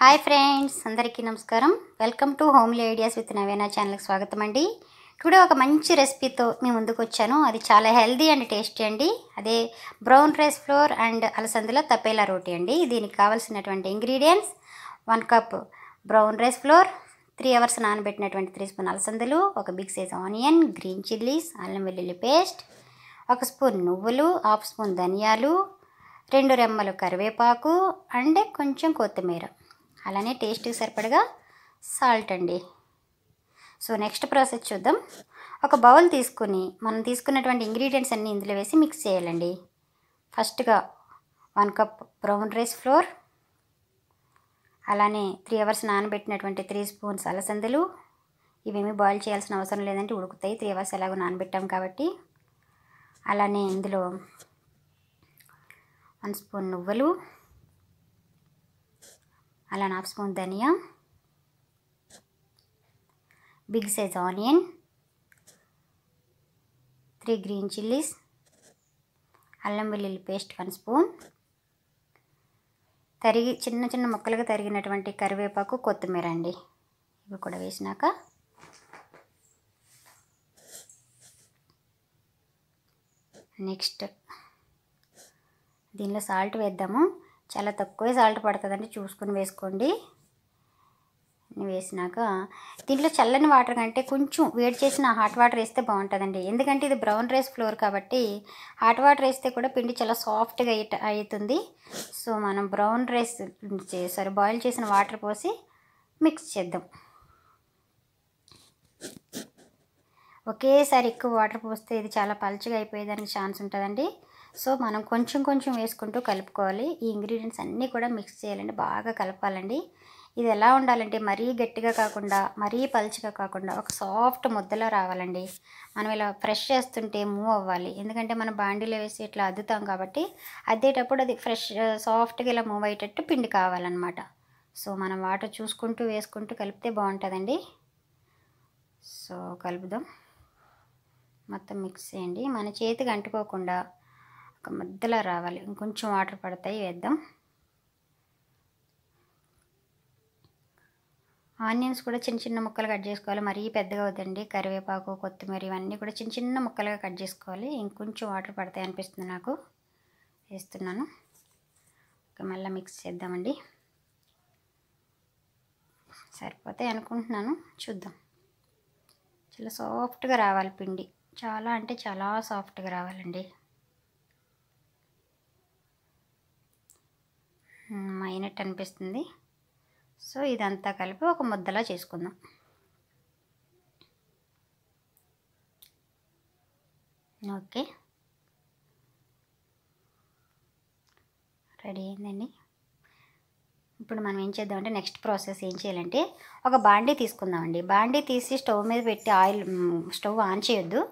hi friends అందరికీ నమస్కారం welcome to homely ideas with Naveena ఛానల్కి స్వాగతం అండి టుడే ఒక మంచి రెసిపీతో మీ ముందుకు వచ్చాను అది చాలా హెల్దీ అండ్ టేస్టీ అండి అదే బ్రౌన్ రైస్ ఫ్లోర్ అండ్ అలసందుల తపేలా రోటీ అండి దీనికి కావాల్సినటువంటి ingredients one cup brown rice flour three hours నానబెట్టినటువంటి త్రీ స్పూన్ అలసందులు ఒక big size onion green chillies అల్లం వెల్లుల్లి పేస్ట్ ఒక స్పూన్ నువ్వులు హాఫ్ స్పూన్ ధనియాలు రెండు రెమ్మలు కరివేపాకు అండ్ కొంచెం కొత్తిమీర అలానే టేస్ట్కి సరిపడగా సాల్ట్ అండి సో నెక్స్ట్ ప్రాసెస్ చూద్దాం ఒక బౌల్ తీసుకుని మనం తీసుకున్నటువంటి ఇంగ్రీడియంట్స్ అన్నీ ఇందులో వేసి మిక్స్ చేయాలండి ఫస్ట్గా one cup brown rice flour అలానే త్రీ అవర్స్ నానబెట్టినటువంటి త్రీ స్పూన్స్ అలసందలు ఇవేమీ బాయిల్ చేయాల్సిన అవసరం లేదంటే ఉడుకుతాయి త్రీ అవర్స్ ఎలాగో నానబెట్టాం కాబట్టి అలానే ఇందులో వన్ స్పూన్ నువ్వులు అలా హాఫ్ స్పూన్ ధనియా big size onion three green chillies అల్లం వెల్లుల్లి పేస్ట్ వన్ స్పూన్ తరిగి చిన్న చిన్న ముక్కలుగా తరిగినటువంటి కరివేపాకు కొత్తిమీర అండి ఇవి కూడా వేసినాక నెక్స్ట్ దీనిలో సాల్ట్ వేద్దాము చాలా తక్కువే సాల్ట్ పడుతుందండి చూసుకొని వేసుకోండి వేసినాక దీంట్లో చల్లని వాటర్ కంటే కొంచెం వేడి చేసిన హాట్ వాటర్ వేస్తే బాగుంటుందండి ఎందుకంటే ఇది బ్రౌన్ రైస్ ఫ్లోర్ కాబట్టి హాట్ వాటర్ వేస్తే కూడా పిండి చాలా సాఫ్ట్గా అవుతుంది సో మనం బ్రౌన్ రైస్ సారీ బాయిల్ చేసిన వాటర్ పోసి మిక్స్ చేద్దాం ఒకేసారి ఎక్కువ వాటర్ పోస్తే ఇది చాలా పలుచగా అయిపోయేదానికి ఛాన్స్ ఉంటుందండి సో మనం కొంచెం కొంచెం వేసుకుంటూ కలుపుకోవాలి ఈ ఇంగ్రీడియంట్స్ అన్నీ కూడా మిక్స్ చేయాలండి బాగా కలపాలండి ఇది ఎలా ఉండాలంటే మరీ గట్టిగా కాకుండా మరీ పలుచగా కాకుండా ఒక సాఫ్ట్ ముద్దలో రావాలండి మనం ఇలా ఫ్రెష్ చేస్తుంటే మూవ్ అవ్వాలి ఎందుకంటే మనం బాండీలో వేసి ఇట్లా అద్దుతాం కాబట్టి అద్దేటప్పుడు అది ఫ్రెష్ సాఫ్ట్గా ఇలా మూవ్ అయ్యేటట్టు పిండి కావాలన్నమాట సో మనం వాటర్ చూసుకుంటూ వేసుకుంటూ కలిపితే బాగుంటుందండి సో కలుపుదాం మొత్తం మిక్స్ చేయండి మన చేతికి అంటుకోకుండా ఒక మధ్యలో రావాలి ఇంకొంచెం వాటర్ పడతాయి వేద్దాం ఆనియన్స్ కూడా చిన్న చిన్న ముక్కలు కట్ చేసుకోవాలి మరీ పెద్దగా అవుతుంది కరివేపాకు కొత్తిమీర ఇవన్నీ కూడా చిన్న చిన్న ముక్కలుగా కట్ చేసుకోవాలి ఇంకొంచెం వాటర్ పడతాయి అనిపిస్తుంది నాకు వేస్తున్నాను ఓకే మళ్ళీ మిక్స్ చేద్దామండి సరిపోతాయి అనుకుంటున్నాను చూద్దాం చాలా సాఫ్ట్గా రావాలి పిండి చాలా అంటే చాలా సాఫ్ట్గా రావాలండి అయినట్టు అనిపిస్తుంది సో ఇదంతా కలిపి ఒక ముద్దలా చేసుకుందాం ఓకే రెడీ అయిందండి ఇప్పుడు మనం ఏం చేద్దామంటే నెక్స్ట్ ప్రాసెస్ ఏం చేయాలంటే ఒక బాండీ తీసుకుందామండి బాండీ తీసి స్టవ్ మీద పెట్టి ఆయిల్ స్టవ్ ఆన్ చేయొద్దు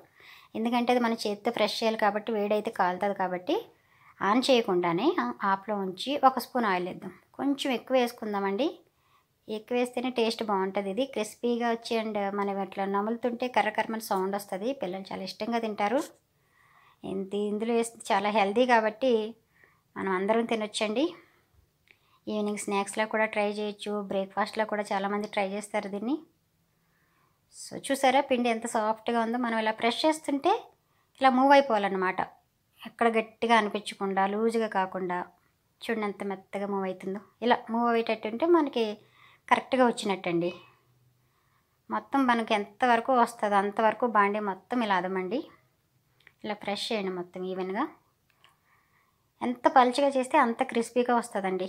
ఎందుకంటే అది మన చేతితో ఫ్రెష్ చేయాలి కాబట్టి వేడైతే కాలుతుంది కాబట్టి ఆన్ చేయకుండానే ఆఫ్లో ఉంచి ఒక స్పూన్ ఆయిల్ వేద్దాం కొంచెం ఎక్కువ వేసుకుందామండి ఎక్కువ వేస్తేనే టేస్ట్ బాగుంటుంది ఇది క్రిస్పీగా వచ్చి అండ్ మనం ఇట్లా నములుతుంటే కర్రకర్మల సౌండ్ వస్తుంది పిల్లలు చాలా ఇష్టంగా తింటారు ఇంత ఇందులో వేస్తే చాలా హెల్దీ కాబట్టి మనం అందరం తినొచ్చండి ఈవినింగ్ స్నాక్స్లో కూడా ట్రై చేయొచ్చు బ్రేక్ఫాస్ట్లో కూడా చాలామంది ట్రై చేస్తారు దీన్ని సో చూసారా పిండి ఎంత సాఫ్ట్గా ఉందో మనం ఇలా ప్రెష్ చేస్తుంటే ఇలా మూవ్ అయిపోవాలన్నమాట ఎక్కడ గట్టిగా అనిపించకుండా లూజుగా కాకుండా చూడండి ఎంత మెత్తగా మూవ్ అవుతుందో ఇలా మూవ్ అయ్యేటట్టు ఉంటే మనకి కరెక్ట్గా వచ్చినట్టండి మొత్తం మనకి ఎంతవరకు వస్తుందో అంతవరకు బాండీ మొత్తం ఇలా అదమండి ఇలా ఫ్రెష్ చేయండి మొత్తం ఈవెన్గా ఎంత పలుచగా చేస్తే అంత క్రిస్పీగా వస్తుందండి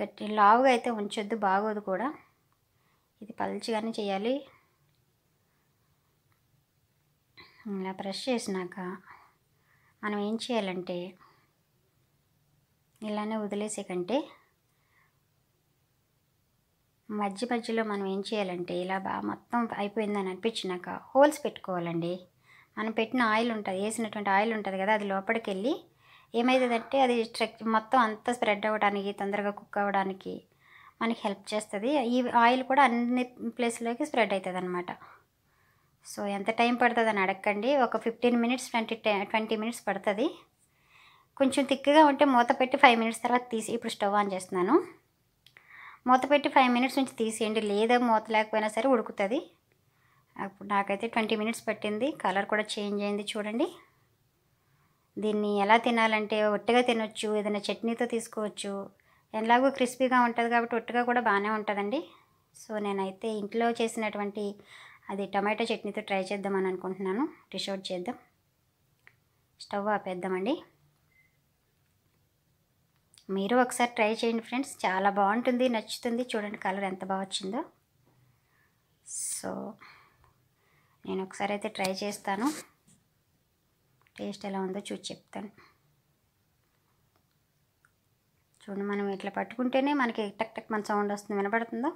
గట్టి లావుగా అయితే ఉంచొద్దు బాగోదు కూడా ఇది పలుచగానే చేయాలి ఇలా బ్రష్ చేసినాక మనం ఏం చేయాలంటే ఇలానే వదిలేసే కంటే మధ్య మధ్యలో మనం ఏం చేయాలంటే ఇలా బాగా మొత్తం అయిపోయిందని అనిపించినాక హోల్స్ పెట్టుకోవాలండి మనం పెట్టిన ఆయిల్ ఉంటుంది వేసినటువంటి ఆయిల్ ఉంటుంది కదా అది లోపలికి వెళ్ళి ఏమవుతుందంటే అది స్ట్రెక్ మొత్తం అంతా స్ప్రెడ్ అవ్వడానికి తొందరగా కుక్ అవ్వడానికి మనకి హెల్ప్ చేస్తుంది ఈ ఆయిల్ కూడా అన్ని ప్లేస్లోకి స్ప్రెడ్ అవుతుంది అనమాట సో ఎంత టైం పడుతుందని అడగండి ఒక fifteen minutes twenty twenty minutes పడుతుంది కొంచెం థిక్గా ఉంటే మూత పెట్టి ఫైవ్ మినిట్స్ తర్వాత తీసి ఇప్పుడు స్టవ్ ఆన్ చేస్తున్నాను మూత పెట్టి ఫైవ్ మినిట్స్ నుంచి తీసేయండి లేదా మూత లేకపోయినా సరే ఉడుకుతుంది అప్పుడు నాకైతే ట్వంటీ మినిట్స్ పట్టింది కలర్ కూడా చేంజ్ అయింది చూడండి దీన్ని ఎలా తినాలంటే ఒట్టిగా తినొచ్చు ఏదైనా చట్నీతో తీసుకోవచ్చు ఎలాగో క్రిస్పీగా ఉంటుంది కాబట్టి ఒట్టిగా కూడా బాగానే ఉంటుందండి సో నేనైతే ఇంట్లో చేసినటువంటి అది టమాటో చట్నీతో ట్రై చేద్దామని అనుకుంటున్నాను డిష్ అవుట్ చేద్దాం స్టవ్ ఆపేద్దామండి మీరు ఒకసారి ట్రై చేయండి ఫ్రెండ్స్ చాలా బాగుంటుంది నచ్చుతుంది చూడండి కలర్ ఎంత బాగా వచ్చిందో సో నేను ఒకసారి అయితే ట్రై చేస్తాను టేస్ట్ ఎలా ఉందో చూసి చెప్తాను చూడండి మనం ఇట్లా పట్టుకుంటేనే మనకి టక్ టక్ మన సౌండ్ వస్తుంది వినపడుతుందో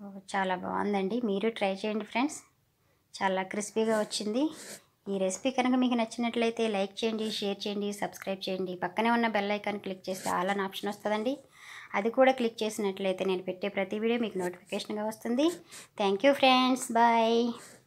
సో చాలా బాగుందండి మీరు ట్రై చేయండి ఫ్రెండ్స్ చాలా క్రిస్పీగా వచ్చింది ఈ రెసిపీ కనుక మీకు నచ్చినట్లయితే లైక్ చేయండి షేర్ చేయండి సబ్స్క్రైబ్ చేయండి పక్కనే ఉన్న బెల్ ఐకాన్ క్లిక్ చేస్తే ఆల్ అని ఆప్షన్ వస్తుందండి అది కూడా క్లిక్ చేసినట్లయితే నేను పెట్టే ప్రతి వీడియో మీకు నోటిఫికేషన్గా వస్తుంది థ్యాంక్ ఫ్రెండ్స్ బాయ్